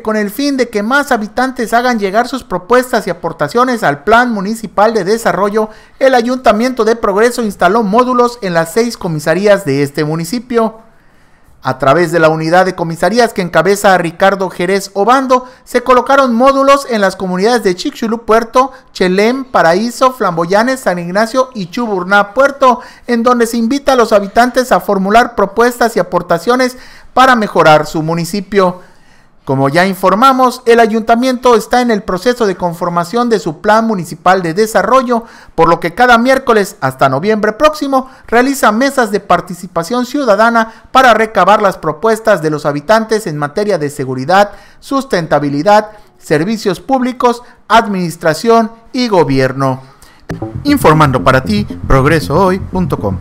con el fin de que más habitantes hagan llegar sus propuestas y aportaciones al Plan Municipal de Desarrollo, el Ayuntamiento de Progreso instaló módulos en las seis comisarías de este municipio. A través de la unidad de comisarías que encabeza Ricardo Jerez Obando, se colocaron módulos en las comunidades de Chicxulú, Puerto, Chelem, Paraíso, Flamboyanes, San Ignacio y Chuburná Puerto, en donde se invita a los habitantes a formular propuestas y aportaciones para mejorar su municipio. Como ya informamos, el ayuntamiento está en el proceso de conformación de su plan municipal de desarrollo, por lo que cada miércoles hasta noviembre próximo realiza mesas de participación ciudadana para recabar las propuestas de los habitantes en materia de seguridad, sustentabilidad, servicios públicos, administración y gobierno. Informando para ti, progresohoy.com.